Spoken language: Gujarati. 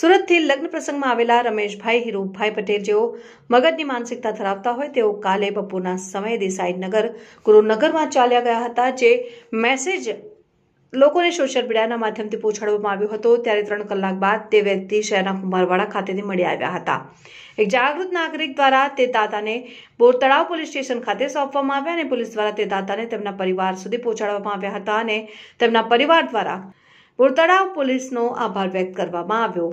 સુરતથી લગ્ન પ્રસંગમાં આવેલા રમેશભાઈ હિરુભાઈ પટેલ જેઓ મગજની માનસિકતા ધરાવતા હોય તેઓ કાલે બપોરના સમયે દેસાઈનગર ગુરુનગરમાં ચાલ્યા ગયા હતા જે મેસેજ લોકોને સોશિયલ મીડિયાના માધ્યમથી પહોંચાડવામાં આવ્યો હતો ત્યારે ત્રણ કલાક બાદ તે વ્યક્તિ શહેરના કુંભારવાડા ખાતેથી મળી આવ્યા હતા એક જાગૃત નાગરિક દ્વારા તે દાતાને બોરતળાવ પોલીસ સ્ટેશન ખાતે સોંપવામાં આવ્યા અને પોલીસ દ્વારા તે દાતાને તેમના પરિવાર સુધી પહોંચાડવામાં આવ્યા હતા અને તેમના પરિવાર દ્વારા બોરતળાવ પોલીસનો આભાર વ્યક્ત કરવામાં આવ્યો